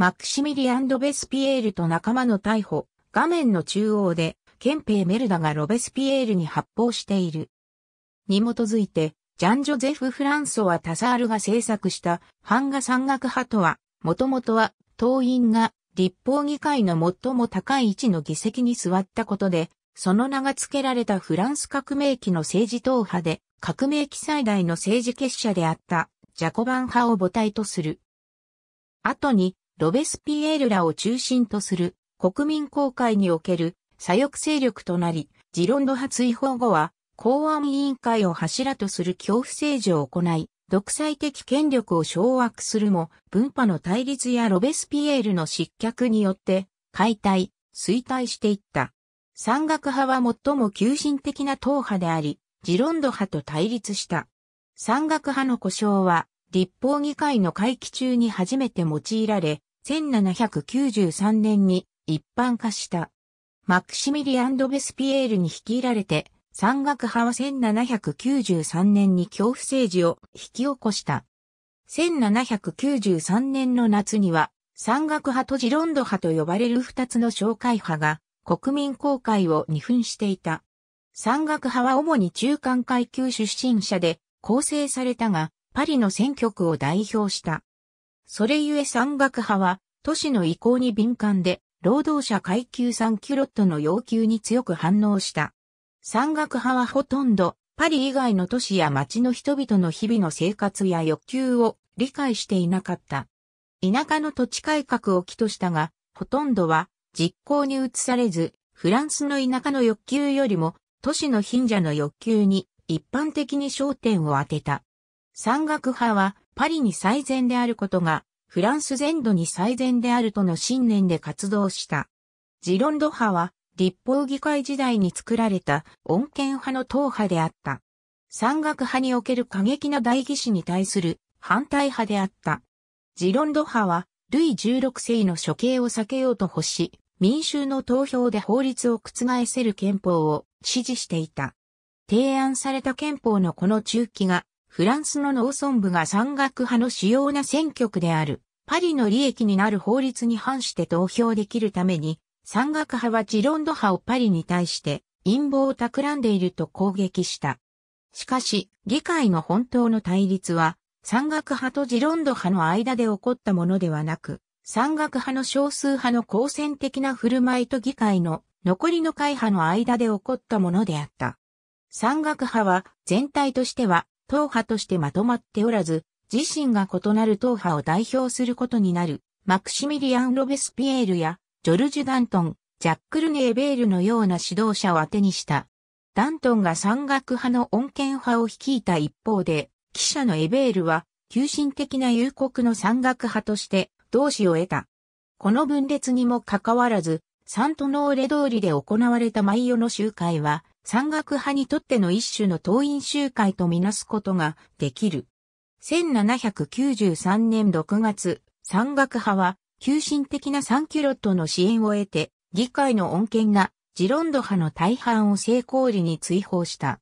マクシミリアン・ロベスピエールと仲間の逮捕、画面の中央で、憲兵メルダがロベスピエールに発砲している。に基づいて、ジャン・ジョゼフ・フランソワ・タサールが制作した版画山岳派とは、もともとは党員が立法議会の最も高い位置の議席に座ったことで、その名が付けられたフランス革命期の政治党派で、革命期最大の政治結社であったジャコバン派を母体とする。後にロベスピエールらを中心とする国民公会における左翼勢力となり、ジロンド派追放後は公安委員会を柱とする恐怖政治を行い、独裁的権力を掌握するも、分派の対立やロベスピエールの失脚によって、解体、衰退していった。山岳派は最も急進的な党派であり、ジロンド派と対立した。山岳派の故障は、立法議会の会期中に初めて用いられ、1793年に一般化した。マクシミリアン・ド・ベスピエールに率いられて、山岳派は1793年に恐怖政治を引き起こした。1793年の夏には、山岳派とジロンド派と呼ばれる二つの紹介派が国民公会を二分していた。山岳派は主に中間階級出身者で構成されたが、パリの選挙区を代表した。それゆえ山岳派は、都市の意向に敏感で、労働者階級産キュロットの要求に強く反応した。山岳派はほとんど、パリ以外の都市や町の人々の日々の生活や欲求を理解していなかった。田舎の土地改革を起としたが、ほとんどは実行に移されず、フランスの田舎の欲求よりも都市の貧者の欲求に一般的に焦点を当てた。山岳派はパリに最善であることが、フランス全土に最善であるとの信念で活動した。ジロンド派は、立法議会時代に作られた穏健派の党派であった。山岳派における過激な代議士に対する反対派であった。ジロンド派は、ルイ16世の処刑を避けようと欲し、民衆の投票で法律を覆せる憲法を支持していた。提案された憲法のこの中期がフランスの農村部が山岳派の主要な選挙区である、パリの利益になる法律に反して投票できるために、山岳派はジロンド派をパリに対して陰謀を企んでいると攻撃した。しかし、議会の本当の対立は、山岳派とジロンド派の間で起こったものではなく、山岳派の少数派の好戦的な振る舞いと議会の残りの会派の間で起こったものであった。山岳派は全体としては党派としてまとまっておらず、自身が異なる党派を代表することになる、マクシミリアン・ロベスピエールや、ジョルジュ・ダントン、ジャックルネー・ベールのような指導者を当てにした。ダントンが山岳派の穏健派を率いた一方で、記者のエベールは、急進的な幽国の山岳派として、同志を得た。この分裂にもかかわらず、サントノーレ通りで行われたマイの集会は、山岳派にとっての一種の党員集会とみなすことができる。1793年6月、山岳派は、急進的なサンキュロットの支援を得て、議会の穏健なジロンド派の大半を成功裏に追放した。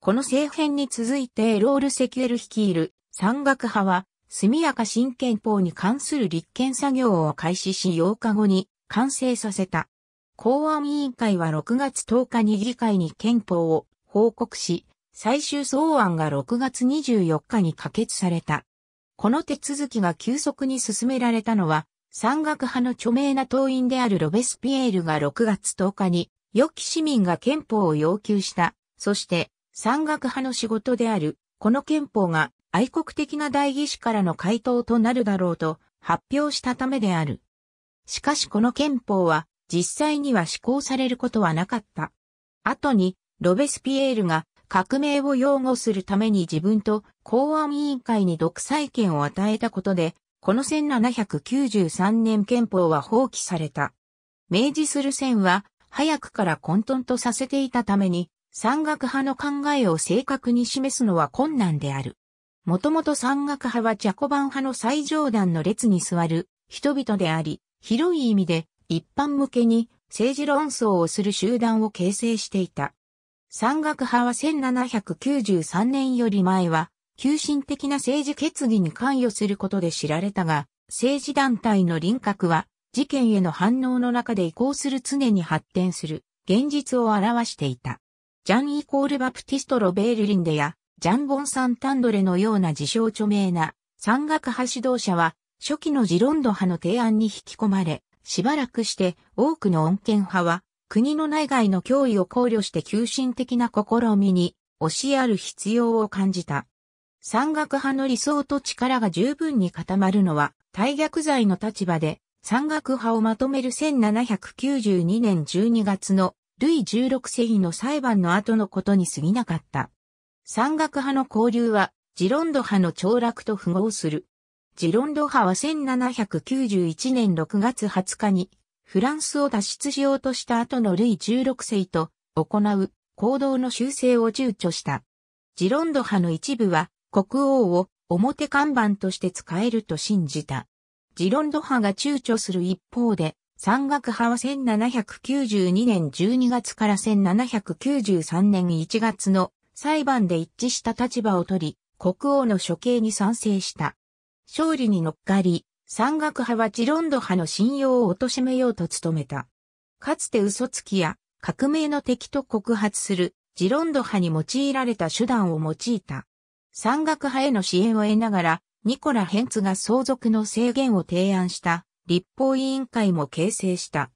この政変に続いてロール・セキュエル率いる山岳派は、速やか新憲法に関する立憲作業を開始し8日後に完成させた。公安委員会は6月10日に議会に憲法を報告し、最終草案が6月24日に可決された。この手続きが急速に進められたのは、山岳派の著名な党員であるロベスピエールが6月10日に、良き市民が憲法を要求した。そして、山岳派の仕事である、この憲法が愛国的な代議士からの回答となるだろうと発表したためである。しかしこの憲法は実際には施行されることはなかった。後に、ロベスピエールが革命を擁護するために自分と公安委員会に独裁権を与えたことで、この1793年憲法は放棄された。明治する線は、早くから混沌とさせていたために、山岳派の考えを正確に示すのは困難である。もともと山岳派はジャコバン派の最上段の列に座る人々であり、広い意味で一般向けに政治論争をする集団を形成していた。山岳派は1793年より前は、急進的な政治決議に関与することで知られたが、政治団体の輪郭は、事件への反応の中で移行する常に発展する、現実を表していた。ジャン・イコール・バプティスト・ロベール・リンデや、ジャン・ボン・サンタンドレのような自称著名な、山岳派指導者は、初期のジロンド派の提案に引き込まれ、しばらくして多くの恩恵派は国の内外の脅威を考慮して急進的な試みに押しある必要を感じた。山岳派の理想と力が十分に固まるのは大逆罪の立場で山岳派をまとめる1792年12月のルイ16世紀の裁判の後のことに過ぎなかった。山岳派の交流はジロンド派の凋落と符合する。ジロンド派は1791年6月20日に、フランスを脱出しようとした後のルイ16世と行う行動の修正を躊躇した。ジロンド派の一部は国王を表看板として使えると信じた。ジロンド派が躊躇する一方で、山岳派は1792年12月から1793年1月の裁判で一致した立場を取り、国王の処刑に賛成した。勝利に乗っかり、山岳派はジロンド派の信用を貶めようと努めた。かつて嘘つきや革命の敵と告発するジロンド派に用いられた手段を用いた。山岳派への支援を得ながら、ニコラ・ヘンツが相続の制限を提案した立法委員会も形成した。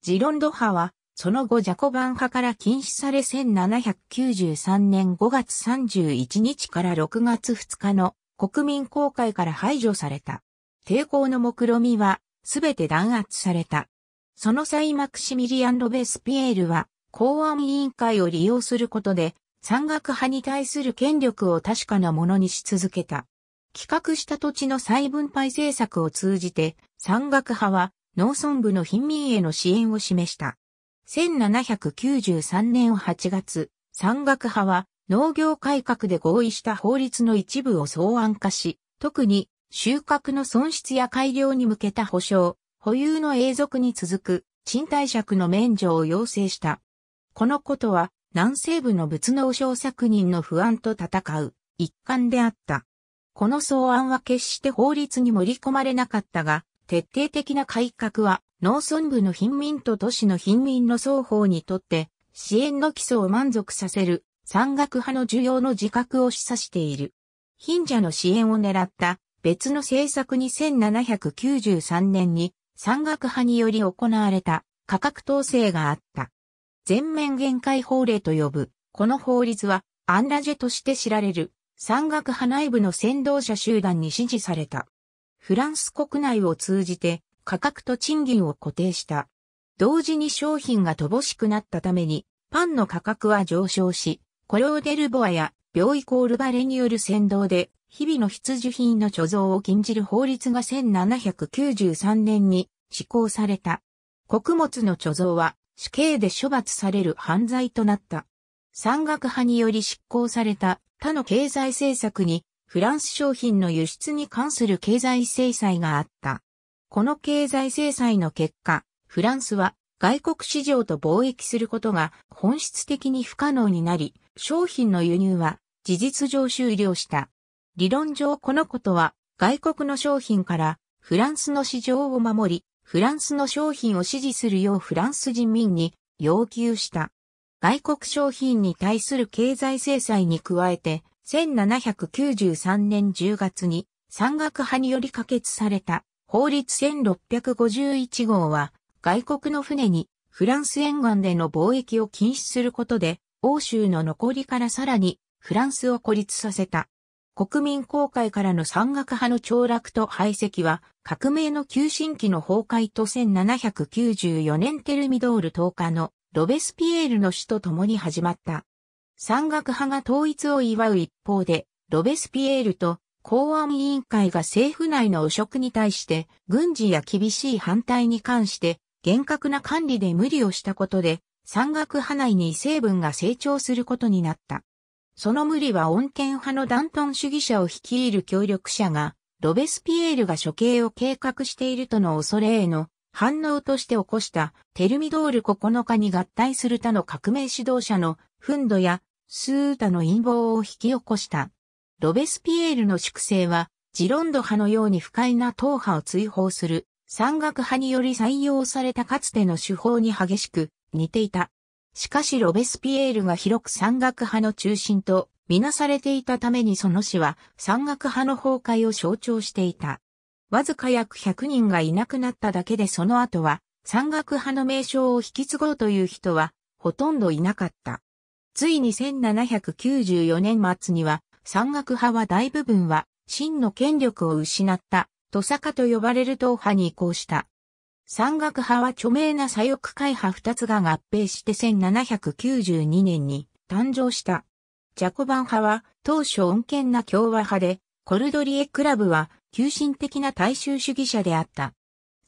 ジロンド派は、その後ジャコバン派から禁止され1793年5月31日から6月2日の国民公開から排除された。抵抗の目論みは、すべて弾圧された。その際マクシミリアン・ロベスピエールは、公安委員会を利用することで、山岳派に対する権力を確かなものにし続けた。企画した土地の再分配政策を通じて、山岳派は農村部の貧民への支援を示した。1793年8月、山岳派は農業改革で合意した法律の一部を草案化し、特に収穫の損失や改良に向けた保障、保有の永続に続く賃貸借の免除を要請した。このことは南西部の仏能省作人の不安と戦う一環であった。この草案は決して法律に盛り込まれなかったが、徹底的な改革は農村部の貧民と都市の貧民の双方にとって支援の基礎を満足させる山岳派の需要の自覚を示唆している。貧者の支援を狙った別の政策に1793年に山岳派により行われた価格統制があった。全面限界法令と呼ぶ、この法律はアンラジェとして知られる山岳派内部の先導者集団に支持された。フランス国内を通じて価格と賃金を固定した。同時に商品が乏しくなったためにパンの価格は上昇し、コローデルボアや病イコールバレによる先導で、日々の必需品の貯蔵を禁じる法律が1793年に施行された。穀物の貯蔵は死刑で処罰される犯罪となった。山岳派により執行された他の経済政策にフランス商品の輸出に関する経済制裁があった。この経済制裁の結果、フランスは外国市場と貿易することが本質的に不可能になり、商品の輸入は事実上終了した。理論上このことは外国の商品からフランスの市場を守り、フランスの商品を支持するようフランス人民に要求した。外国商品に対する経済制裁に加えて、1793年10月に山岳派により可決された法律1651号は外国の船にフランス沿岸での貿易を禁止することで欧州の残りからさらにフランスを孤立させた。国民公会からの山岳派の凋落と排斥は、革命の急進期の崩壊と1794年テルミドール10日のロベスピエールの死と共に始まった。山岳派が統一を祝う一方で、ロベスピエールと公安委員会が政府内の汚職に対して、軍事や厳しい反対に関して、厳格な管理で無理をしたことで、山岳派内に異成分が成長することになった。その無理は穏健派のダントン主義者を率いる協力者が、ロベスピエールが処刑を計画しているとの恐れへの反応として起こしたテルミドール9日に合体する他の革命指導者のフンドやスータの陰謀を引き起こした。ロベスピエールの粛清は、ジロンド派のように不快な党派を追放する、山岳派により採用されたかつての手法に激しく似ていた。しかしロベスピエールが広く山岳派の中心とみなされていたためにその死は山岳派の崩壊を象徴していた。わずか約100人がいなくなっただけでその後は山岳派の名称を引き継ごうという人はほとんどいなかった。ついに1794年末には山岳派は大部分は真の権力を失った、土坂と呼ばれる党派に移行した。山岳派は著名な左翼会派二つが合併して1792年に誕生した。ジャコバン派は当初穏健な共和派で、コルドリエクラブは急進的な大衆主義者であった。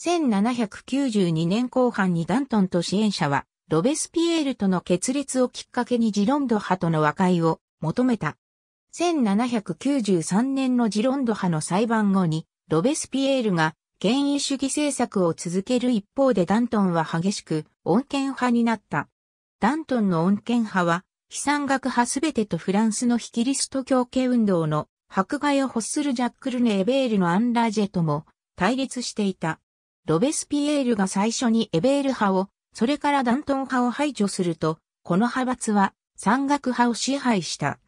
1792年後半にダントンと支援者は、ロベスピエールとの決裂をきっかけにジロンド派との和解を求めた。1793年のジロンド派の裁判後に、ロベスピエールが権威主義政策を続ける一方でダントンは激しく穏健派になった。ダントンの穏健派は、非産学派すべてとフランスの非キリスト教系運動の迫害を欲するジャックルネ・エベールのアンラージェとも対立していた。ロベスピエールが最初にエベール派を、それからダントン派を排除すると、この派閥は山岳派を支配した。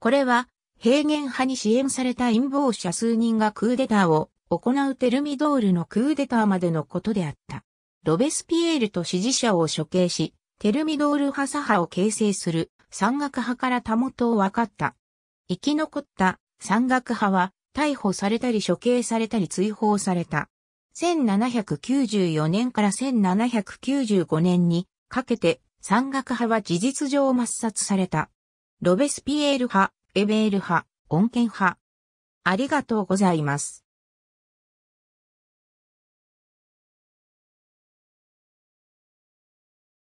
これは、平原派に支援された陰謀者数人がクーデターを行うテルミドールのクーデターまでのことであった。ロベスピエールと支持者を処刑し、テルミドール派左派を形成する山岳派から他元を分かった。生き残った山岳派は逮捕されたり処刑されたり追放された。1794年から1795年にかけて山岳派は事実上抹殺された。ロベスピエール派、エベール派、恩恵派。ありがとうございます。